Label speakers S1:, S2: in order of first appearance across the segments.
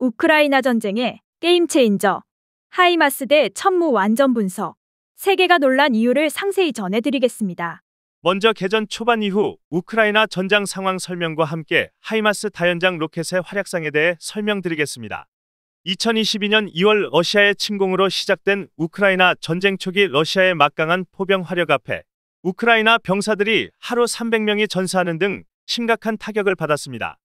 S1: 우크라이나 전쟁의 게임 체인저, 하이마스 대 천무 완전 분석, 세계가 놀란 이유를 상세히 전해드리겠습니다.
S2: 먼저 개전 초반 이후 우크라이나 전장 상황 설명과 함께 하이마스 다연장 로켓의 활약상에 대해 설명드리겠습니다. 2022년 2월 러시아의 침공으로 시작된 우크라이나 전쟁 초기 러시아의 막강한 포병 화력 앞에 우크라이나 병사들이 하루 300명이 전사하는 등 심각한 타격을 받았습니다.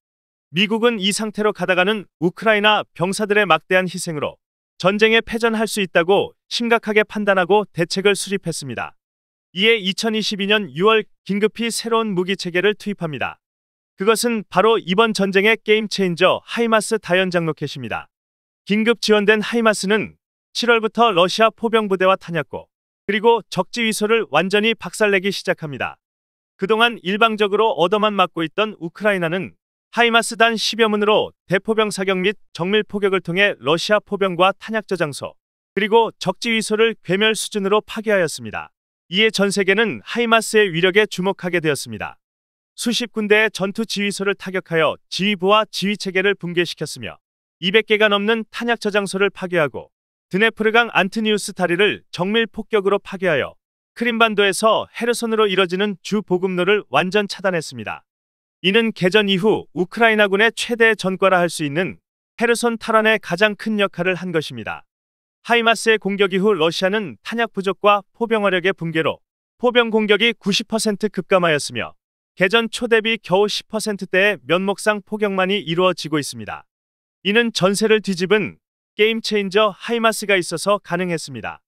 S2: 미국은 이 상태로 가다가는 우크라이나 병사들의 막대한 희생으로 전쟁에 패전할 수 있다고 심각하게 판단하고 대책을 수립했습니다. 이에 2022년 6월 긴급히 새로운 무기 체계를 투입합니다. 그것은 바로 이번 전쟁의 게임 체인저 하이마스 다연장 로켓입니다. 긴급 지원된 하이마스는 7월부터 러시아 포병부대와 탄약고 그리고 적지 위소를 완전히 박살내기 시작합니다. 그동안 일방적으로 얻어만 맞고 있던 우크라이나는 하이마스단 10여 문으로 대포병 사격 및 정밀 포격을 통해 러시아 포병과 탄약저 장소 그리고 적지 위소를 괴멸 수준으로 파괴하였습니다. 이에 전 세계는 하이마스의 위력에 주목하게 되었습니다. 수십 군데의 전투 지휘소를 타격하여 지휘부와 지휘체계를 붕괴시켰으며 200개가 넘는 탄약 저장소를 파괴하고 드네프르강 안트니우스 다리를 정밀 폭격으로 파괴하여 크림반도에서 헤르손으로 이뤄지는 주 보급로를 완전 차단했습니다. 이는 개전 이후 우크라이나군의 최대 전과라 할 수 있는 헤르손 탈환에 가장 큰 역할을 한 것입니다. 하이마스의 공격 이후 러시아는 탄약 부족과 포병 화력의 붕괴로 포병 공격이 90% 급감하였으며 개전 초대비 겨우 10%대의 면목상 포격만이 이루어지고 있습니다. 이는 전세를 뒤집은 게임 체인저 하이마스가 있어서 가능했습니다.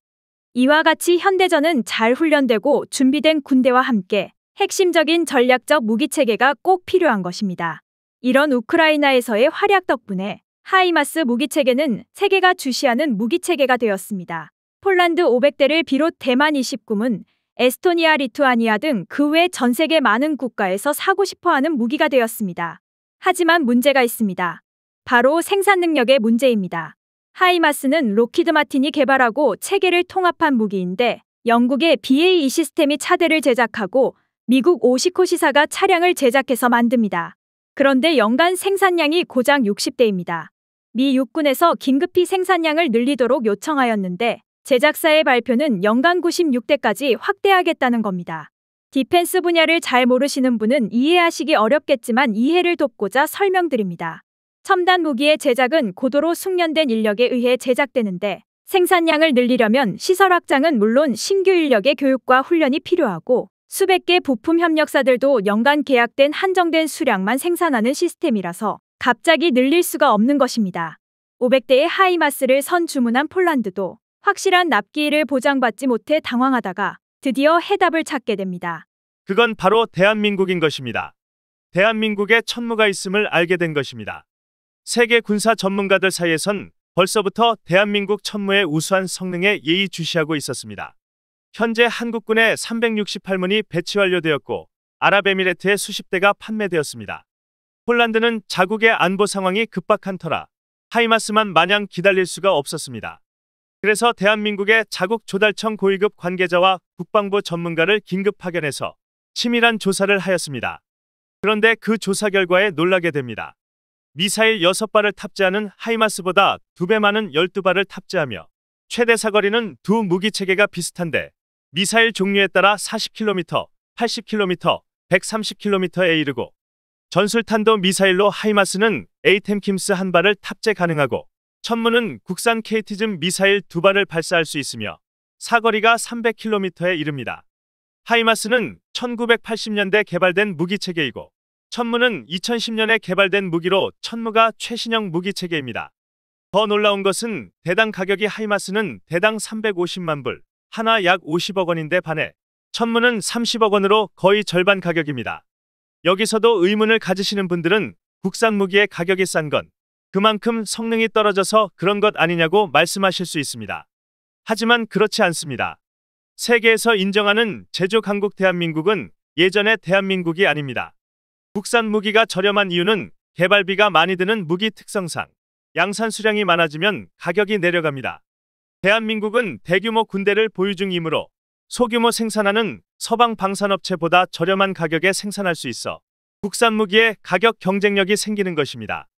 S1: 이와 같이 현대전은 잘 훈련되고 준비된 군대와 함께 핵심적인 전략적 무기체계가 꼭 필요한 것입니다. 이런 우크라이나에서의 활약 덕분에 하이마스 무기체계는 세계가 주시하는 무기체계가 되었습니다. 폴란드 500대를 비롯 대만 29문, 에스토니아, 리투아니아 등 그 외 전 세계 많은 국가에서 사고 싶어 하는 무기가 되었습니다. 하지만 문제가 있습니다. 바로 생산 능력의 문제입니다. 하이마스는 로키드 마틴이 개발하고 체계를 통합한 무기인데 영국의 BAE 시스템이 차대를 제작하고 미국 오시코 시사가 차량을 제작해서 만듭니다. 그런데 연간 생산량이 고작 60대입니다. 미 육군에서 긴급히 생산량을 늘리도록 요청하였는데 제작사의 발표는 연간 96대까지 확대하겠다는 겁니다. 디펜스 분야를 잘 모르시는 분은 이해하시기 어렵겠지만 이해를 돕고자 설명드립니다. 첨단 무기의 제작은 고도로 숙련된 인력에 의해 제작되는데 생산량을 늘리려면 시설 확장은 물론 신규 인력의 교육과 훈련이 필요하고 수백 개 부품 협력사들도 연간 계약된 한정된 수량만 생산하는 시스템이라서 갑자기 늘릴 수가 없는 것입니다. 500대의 하이마스를 선 주문한 폴란드도 확실한 납기일을 보장받지 못해 당황하다가 드디어 해답을 찾게 됩니다.
S2: 그건 바로 대한민국인 것입니다. 대한민국의 천무가 있음을 알게 된 것입니다. 세계 군사 전문가들 사이에선 벌써부터 대한민국 천무의 우수한 성능에 예의주시하고 있었습니다. 현재 한국군의 368문이 배치 완료되었고 아랍에미레트의 수십 대가 판매되었습니다. 폴란드는 자국의 안보 상황이 급박한 터라 하이마스만 마냥 기다릴 수가 없었습니다. 그래서 대한민국의 자국 조달청 고위급 관계자와 국방부 전문가를 긴급 파견해서 치밀한 조사를 하였습니다. 그런데 그 조사 결과에 놀라게 됩니다. 미사일 6발을 탑재하는 하이마스보다 2배 많은 12발을 탑재하며 최대 사거리는 두 무기체계가 비슷한데 미사일 종류에 따라 40km, 80km, 130km에 이르고 전술탄도 미사일로 하이마스는 에이템킴스 한 발을 탑재 가능하고 천문은 국산 케이티즘 미사일 두 발을 발사할 수 있으며 사거리가 300km에 이릅니다. 하이마스는 1980년대 개발된 무기체계이고 천무는 2010년에 개발된 무기로 천무가 최신형 무기체계입니다. 더 놀라운 것은 대당 가격이 하이마스는 대당 350만 불, 하나 약 50억 원인데 반해 천문은 30억 원으로 거의 절반 가격입니다. 여기서도 의문을 가지시는 분들은 국산 무기의 가격이 싼 건 그만큼 성능이 떨어져서 그런 것 아니냐고 말씀하실 수 있습니다. 하지만 그렇지 않습니다. 세계에서 인정하는 제조 강국 대한민국은 예전의 대한민국이 아닙니다. 국산 무기가 저렴한 이유는 개발비가 많이 드는 무기 특성상 양산 수량이 많아지면 가격이 내려갑니다. 대한민국은 대규모 군대를 보유 중이므로 소규모 생산하는 서방 방산업체보다 저렴한 가격에 생산할 수 있어 국산 무기의 가격 경쟁력이 생기는 것입니다.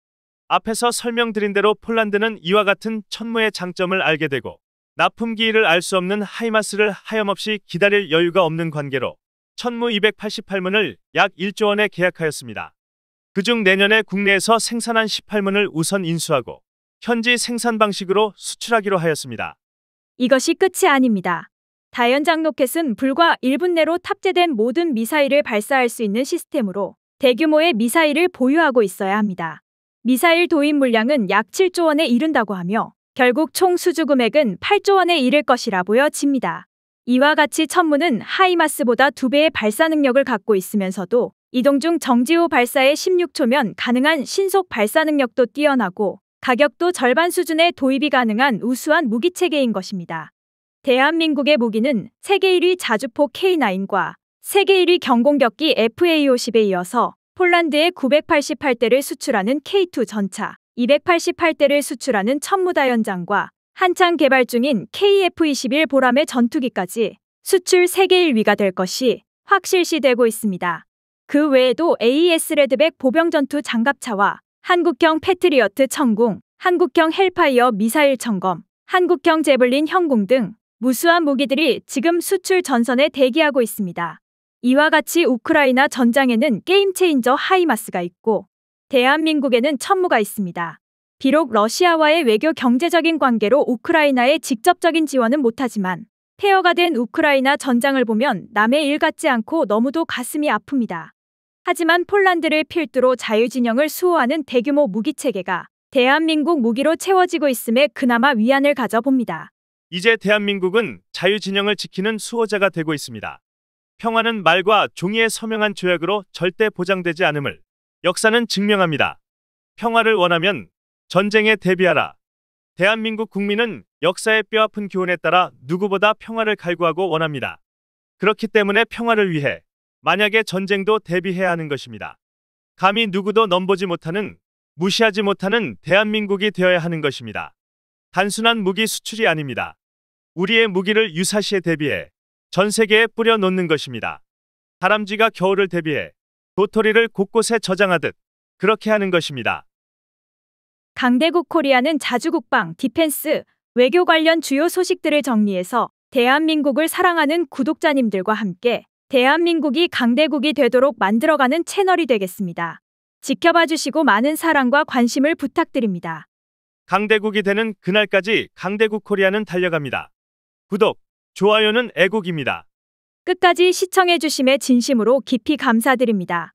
S2: 앞에서 설명드린 대로 폴란드는 이와 같은 천무의 장점을 알게 되고 납품 기일을 알 수 없는 하이마스를 하염없이 기다릴 여유가 없는 관계로 천무 288문을 약 1조 원에 계약하였습니다. 그중 내년에 국내에서 생산한 18문을 우선 인수하고 현지 생산 방식으로 수출하기로 하였습니다.
S1: 이것이 끝이 아닙니다. 다연장 로켓은 불과 1분 내로 탑재된 모든 미사일을 발사할 수 있는 시스템으로 대규모의 미사일을 보유하고 있어야 합니다. 미사일 도입 물량은 약 7조 원에 이른다고 하며 결국 총 수주 금액은 8조 원에 이를 것이라 보여집니다. 이와 같이 천문은 하이마스보다 두배의 발사 능력을 갖고 있으면서도 이동 중 정지 후 발사의 16초면 가능한 신속 발사 능력도 뛰어나고 가격도 절반 수준의 도입이 가능한 우수한 무기 체계인 것입니다. 대한민국의 무기는 세계 1위 자주포 K9과 세계 1위 경공격기 FA50에 이어서 폴란드에 988대를 수출하는 K2 전차, 288대를 수출하는 천무다 연장과 한창 개발 중인 KF-21 보람의 전투기까지 수출 세계 1위가 될 것이 확실시되고 있습니다. 그 외에도 AS e 레드백 보병전투 장갑차와 한국형 패트리어트 천공, 한국형 헬파이어 미사일 점검, 한국형 제블린 형공 등 무수한 무기들이 지금 수출 전선에 대기하고 있습니다. 이와 같이 우크라이나 전장에는 게임 체인저 하이마스가 있고 대한민국에는 천무가 있습니다. 비록 러시아와의 외교 경제적인 관계로 우크라이나에 직접적인 지원은 못하지만 폐허가 된 우크라이나 전장을 보면 남의 일 같지 않고 너무도 가슴이 아픕니다. 하지만 폴란드를 필두로 자유진영을 수호하는 대규모 무기체계가 대한민국 무기로 채워지고 있음에 그나마 위안을 가져봅니다.
S2: 이제 대한민국은 자유진영을 지키는 수호자가 되고 있습니다. 평화는 말과 종이에 서명한 조약으로 절대 보장되지 않음을 역사는 증명합니다. 평화를 원하면 전쟁에 대비하라. 대한민국 국민은 역사의 뼈아픈 교훈에 따라 누구보다 평화를 갈구하고 원합니다. 그렇기 때문에 평화를 위해 만약에 전쟁도 대비해야 하는 것입니다. 감히 누구도 넘보지 못하는, 무시하지 못하는 대한민국이 되어야 하는 것입니다. 단순한 무기 수출이 아닙니다. 우리의 무기를 유사시에 대비해 전 세계에 뿌려놓는 것입니다. 다람쥐가 겨울을 대비해 도토리를 곳곳에 저장하듯 그렇게 하는 것입니다.
S1: 강대국 코리아는 자주국방, 디펜스, 외교 관련 주요 소식들을 정리해서 대한민국을 사랑하는 구독자님들과 함께 대한민국이 강대국이 되도록 만들어가는 채널이 되겠습니다. 지켜봐 주시고 많은 사랑과 관심을 부탁드립니다.
S2: 강대국이 되는 그날까지 강대국 코리아는 달려갑니다. 구독, 좋아요는 애국입니다.
S1: 끝까지 시청해 주심에 진심으로 깊이 감사드립니다.